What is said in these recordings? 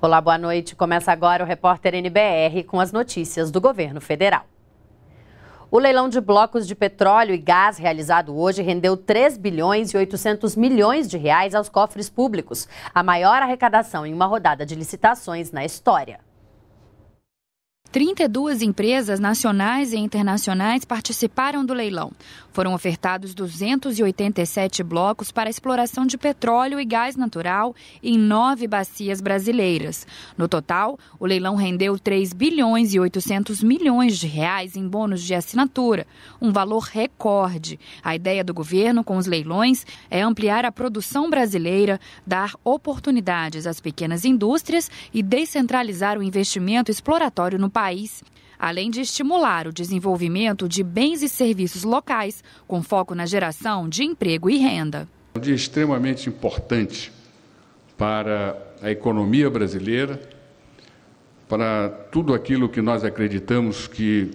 Olá, boa noite. Começa agora o repórter NBR com as notícias do governo federal. O leilão de blocos de petróleo e gás realizado hoje rendeu 3 bilhões e 800 milhões de reais aos cofres públicos, a maior arrecadação em uma rodada de licitações na história. 32 empresas nacionais e internacionais participaram do leilão. Foram ofertados 287 blocos para exploração de petróleo e gás natural em nove bacias brasileiras. No total, o leilão rendeu 3 bilhões e 800 milhões de reais em bônus de assinatura, um valor recorde. A ideia do governo com os leilões é ampliar a produção brasileira, dar oportunidades às pequenas indústrias e descentralizar o investimento exploratório no país além de estimular o desenvolvimento de bens e serviços locais, com foco na geração de emprego e renda. Um dia extremamente importante para a economia brasileira, para tudo aquilo que nós acreditamos que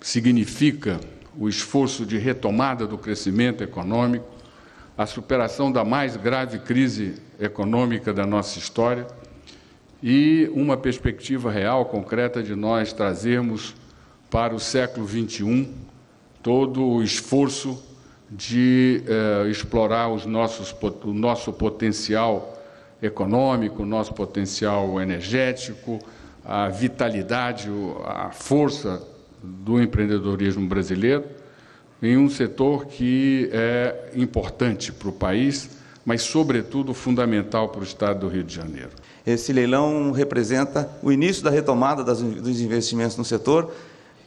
significa o esforço de retomada do crescimento econômico, a superação da mais grave crise econômica da nossa história e uma perspectiva real, concreta, de nós trazermos para o século XXI todo o esforço de eh, explorar os nossos, o nosso potencial econômico, o nosso potencial energético, a vitalidade, a força do empreendedorismo brasileiro em um setor que é importante para o país mas, sobretudo, fundamental para o Estado do Rio de Janeiro. Esse leilão representa o início da retomada das, dos investimentos no setor.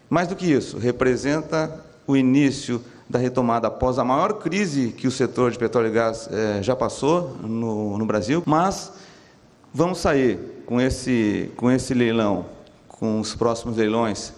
Mais do que isso, representa o início da retomada após a maior crise que o setor de petróleo e gás eh, já passou no, no Brasil, mas vamos sair com esse, com esse leilão, com os próximos leilões,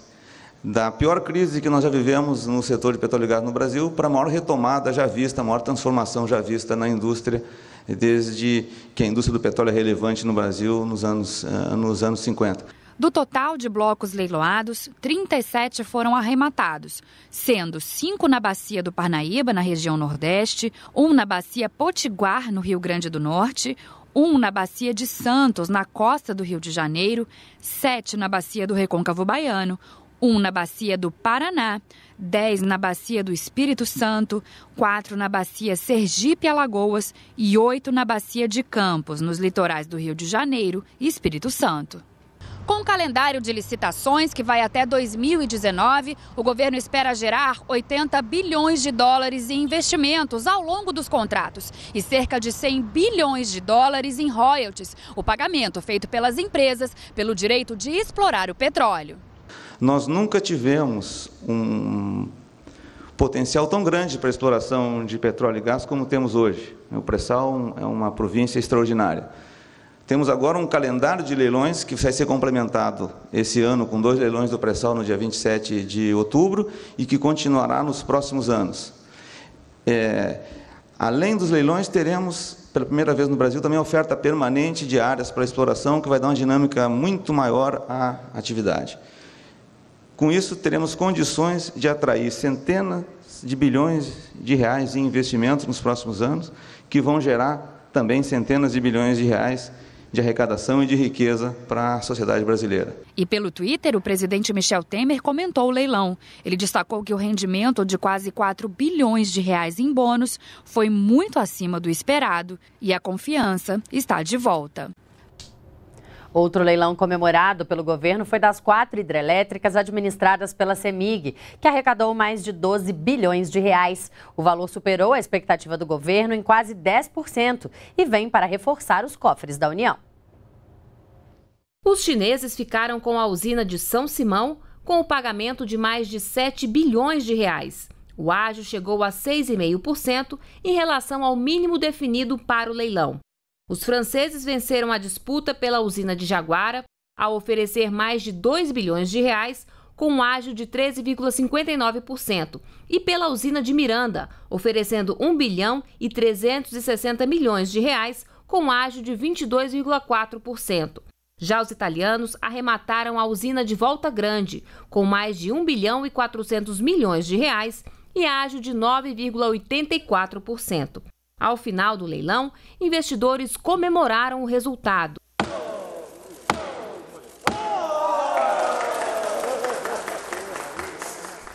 da pior crise que nós já vivemos no setor de petróleo e gás no Brasil para a maior retomada já vista, a maior transformação já vista na indústria, desde que a indústria do petróleo é relevante no Brasil nos anos, eh, nos anos 50. Do total de blocos leiloados, 37 foram arrematados, sendo cinco na Bacia do Parnaíba, na região Nordeste, um na Bacia Potiguar, no Rio Grande do Norte, um na Bacia de Santos, na costa do Rio de Janeiro, sete na Bacia do Recôncavo Baiano, um na bacia do Paraná, 10 na bacia do Espírito Santo, 4 na bacia Sergipe Alagoas e 8 na bacia de Campos, nos litorais do Rio de Janeiro e Espírito Santo. Com o calendário de licitações que vai até 2019, o governo espera gerar 80 bilhões de dólares em investimentos ao longo dos contratos e cerca de 100 bilhões de dólares em royalties, o pagamento feito pelas empresas pelo direito de explorar o petróleo. Nós nunca tivemos um potencial tão grande para a exploração de petróleo e gás como temos hoje. O pré-sal é uma província extraordinária. Temos agora um calendário de leilões que vai ser complementado esse ano com dois leilões do pré-sal no dia 27 de outubro e que continuará nos próximos anos. É, além dos leilões, teremos, pela primeira vez no Brasil, também oferta permanente de áreas para exploração, que vai dar uma dinâmica muito maior à atividade. Com isso, teremos condições de atrair centenas de bilhões de reais em investimentos nos próximos anos, que vão gerar também centenas de bilhões de reais de arrecadação e de riqueza para a sociedade brasileira. E pelo Twitter, o presidente Michel Temer comentou o leilão. Ele destacou que o rendimento de quase 4 bilhões de reais em bônus foi muito acima do esperado e a confiança está de volta. Outro leilão comemorado pelo governo foi das quatro hidrelétricas administradas pela CEMIG, que arrecadou mais de 12 bilhões de reais. O valor superou a expectativa do governo em quase 10% e vem para reforçar os cofres da União. Os chineses ficaram com a usina de São Simão com o pagamento de mais de 7 bilhões de reais. O ágio chegou a 6,5% em relação ao mínimo definido para o leilão. Os franceses venceram a disputa pela usina de Jaguara ao oferecer mais de 2 bilhões de reais com um ágio de 13,59% e pela usina de Miranda, oferecendo 1 bilhão e 360 milhões de reais com um ágio de 22,4%. Já os italianos arremataram a usina de Volta Grande, com mais de 1 bilhão e 400 milhões de reais e ágio de 9,84%. Ao final do leilão, investidores comemoraram o resultado.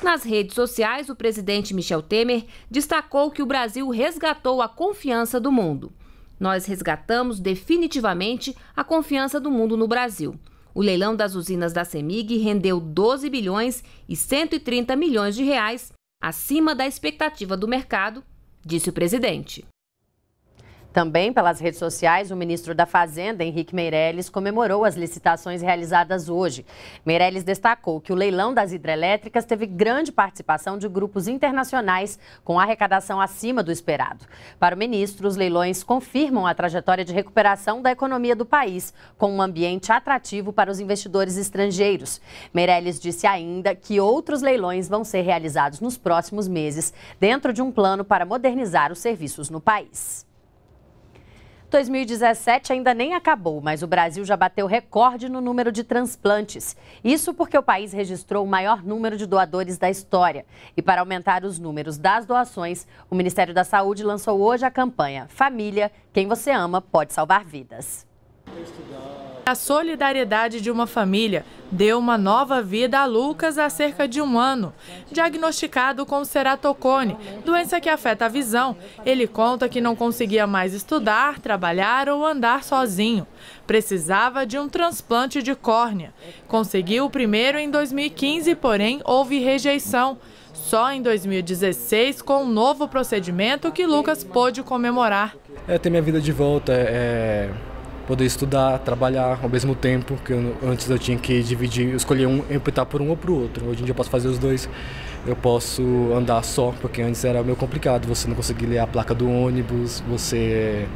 Nas redes sociais, o presidente Michel Temer destacou que o Brasil resgatou a confiança do mundo. Nós resgatamos definitivamente a confiança do mundo no Brasil. O leilão das usinas da CEMIG rendeu 12 bilhões e 130 milhões de reais, acima da expectativa do mercado, disse o presidente. Também pelas redes sociais, o ministro da Fazenda, Henrique Meirelles, comemorou as licitações realizadas hoje. Meirelles destacou que o leilão das hidrelétricas teve grande participação de grupos internacionais com arrecadação acima do esperado. Para o ministro, os leilões confirmam a trajetória de recuperação da economia do país, com um ambiente atrativo para os investidores estrangeiros. Meirelles disse ainda que outros leilões vão ser realizados nos próximos meses, dentro de um plano para modernizar os serviços no país. 2017 ainda nem acabou, mas o Brasil já bateu recorde no número de transplantes. Isso porque o país registrou o maior número de doadores da história. E para aumentar os números das doações, o Ministério da Saúde lançou hoje a campanha Família, quem você ama pode salvar vidas. A solidariedade de uma família deu uma nova vida a Lucas há cerca de um ano. Diagnosticado com ceratocone, doença que afeta a visão, ele conta que não conseguia mais estudar, trabalhar ou andar sozinho. Precisava de um transplante de córnea. Conseguiu o primeiro em 2015, porém houve rejeição. Só em 2016, com um novo procedimento, que Lucas pôde comemorar. É ter minha vida de volta, é, é poder estudar, trabalhar ao mesmo tempo, que eu, antes eu tinha que dividir, escolher um e optar por um ou por outro. Hoje em dia eu posso fazer os dois. Eu posso andar só, porque antes era meio complicado, você não conseguia ler a placa do ônibus, você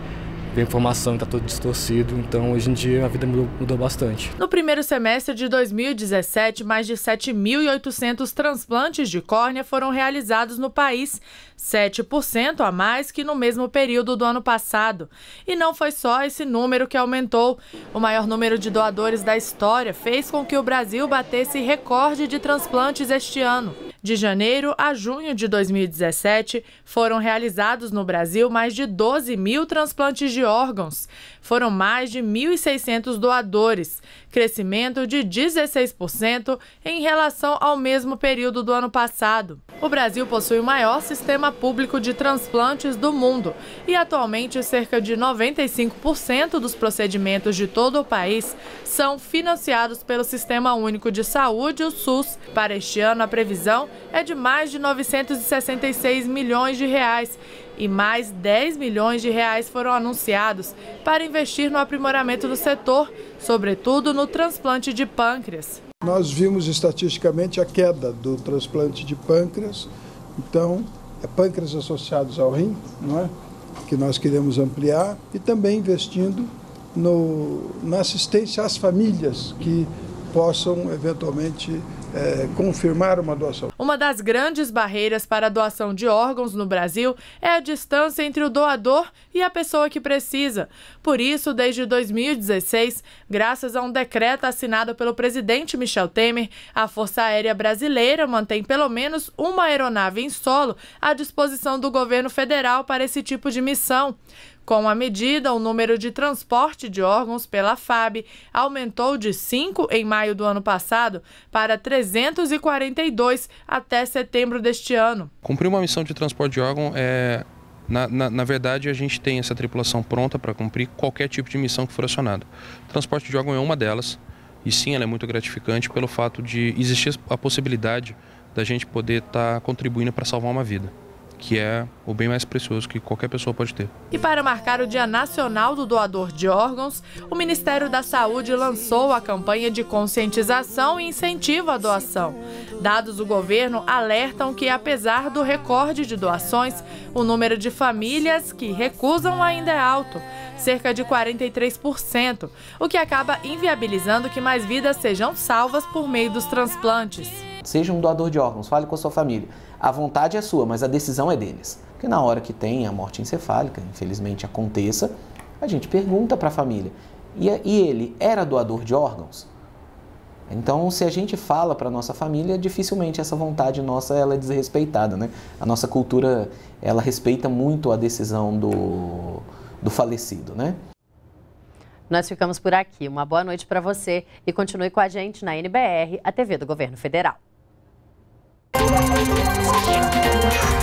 a informação está toda distorcida, então hoje em dia a vida mudou, mudou bastante. No primeiro semestre de 2017, mais de 7.800 transplantes de córnea foram realizados no país, 7% a mais que no mesmo período do ano passado. E não foi só esse número que aumentou. O maior número de doadores da história fez com que o Brasil batesse recorde de transplantes este ano. De janeiro a junho de 2017, foram realizados no Brasil mais de 12 mil transplantes de órgãos. Foram mais de 1.600 doadores, crescimento de 16% em relação ao mesmo período do ano passado. O Brasil possui o maior sistema público de transplantes do mundo e atualmente cerca de 95% dos procedimentos de todo o país são financiados pelo Sistema Único de Saúde, o SUS. Para este ano, a previsão é de mais de 966 milhões de reais e mais 10 milhões de reais foram anunciados para investir no aprimoramento do setor, sobretudo no transplante de pâncreas. Nós vimos estatisticamente a queda do transplante de pâncreas, então é pâncreas associados ao rim, não é? que nós queremos ampliar e também investindo no, na assistência às famílias que possam eventualmente é, confirmar uma doação. Uma das grandes barreiras para a doação de órgãos no Brasil é a distância entre o doador e a pessoa que precisa. Por isso, desde 2016, graças a um decreto assinado pelo presidente Michel Temer, a Força Aérea Brasileira mantém pelo menos uma aeronave em solo à disposição do governo federal para esse tipo de missão. Com a medida, o número de transporte de órgãos pela FAB aumentou de 5 em maio do ano passado para 342 até setembro deste ano. Cumprir uma missão de transporte de órgão é na, na, na, verdade, a gente tem essa tripulação pronta para cumprir qualquer tipo de missão que for acionada. Transporte de órgão é uma delas, e sim, ela é muito gratificante pelo fato de existir a possibilidade da gente poder estar tá contribuindo para salvar uma vida que é o bem mais precioso que qualquer pessoa pode ter. E para marcar o Dia Nacional do Doador de Órgãos, o Ministério da Saúde lançou a campanha de conscientização e incentivo à doação. Dados do governo alertam que, apesar do recorde de doações, o número de famílias que recusam ainda é alto, cerca de 43%, o que acaba inviabilizando que mais vidas sejam salvas por meio dos transplantes. Seja um doador de órgãos, fale com a sua família. A vontade é sua, mas a decisão é deles. Porque na hora que tem a morte encefálica, infelizmente aconteça, a gente pergunta para a família: e, e ele era doador de órgãos? Então, se a gente fala para nossa família, dificilmente essa vontade nossa ela é desrespeitada, né? A nossa cultura ela respeita muito a decisão do, do falecido, né? Nós ficamos por aqui. Uma boa noite para você e continue com a gente na NBR, a TV do Governo Federal. Thank you.